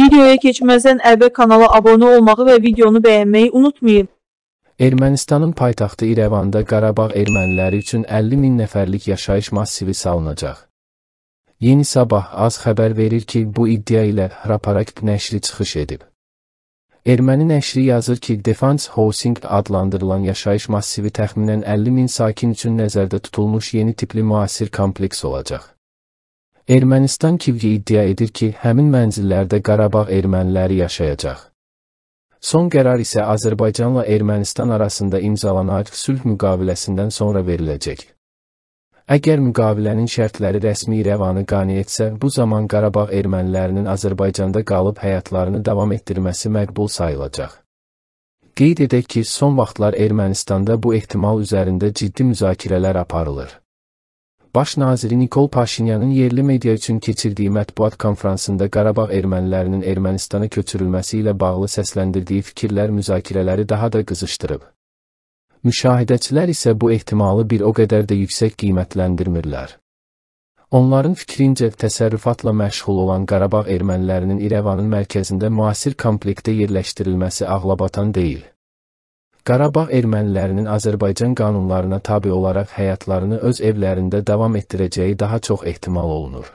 Videoya keçməzdən əvvəl kanala abunə olmağı və videonu bəyənməyi unutmayın. Ermənistanın paytaxtı İrəvanda Qarabağ erməniləri üçün 50 min nəfərlik yaşayış massivi salınacaq. Yeni Sabah az xəbər verir ki, bu iddia ilə Hraparakp nəşri çıxış edib. Erməni nəşri yazır ki, Defans Housing adlandırılan yaşayış massivi təxminən 50 min sakin üçün nəzərdə tutulmuş yeni tipli müasir kompleks olacaq. Ermənistan Kivye iddia edir ki, həmin mənzillərdə Qarabağ erməniləri yaşayacaq. Son qərar isə Azərbaycanla Ermənistan arasında imzalanan sülh müqaviləsindən sonra veriləcək. Əgər müqavilənin şərtləri rəsmi rəvanı qani etsə, bu zaman Qarabağ ermənilərinin Azərbaycanda qalıb həyatlarını davam etdirməsi məqbul sayılacaq. Qeyd edək ki, son vaxtlar Ermənistanda bu ehtimal üzərində ciddi müzakirələr aparılır. Baş naziri Nikol Paşinyanın yerli media üçün keçirdiyi mətbuat konfransında Qarabağ ermənilərinin Ermənistana köçürülməsi ilə bağlı səsləndirdiyi fikirlər müzakirələri daha da qızışdırıb. Müşahidəçilər isə bu ehtimalı bir o qədər də yüksək qiymətləndirmirlər. Onların fikrincə təsərrüfatla məşğul olan Qarabağ ermənilərinin İrəvanın mərkəzində müasir komplektə yerləşdirilməsi ağlabatan deyil. Qarabağ ermənilərinin Azərbaycan qanunlarına tabe olaraq həyatlarını öz evlərində davam etdirəcəyi daha çox ehtimal olunur.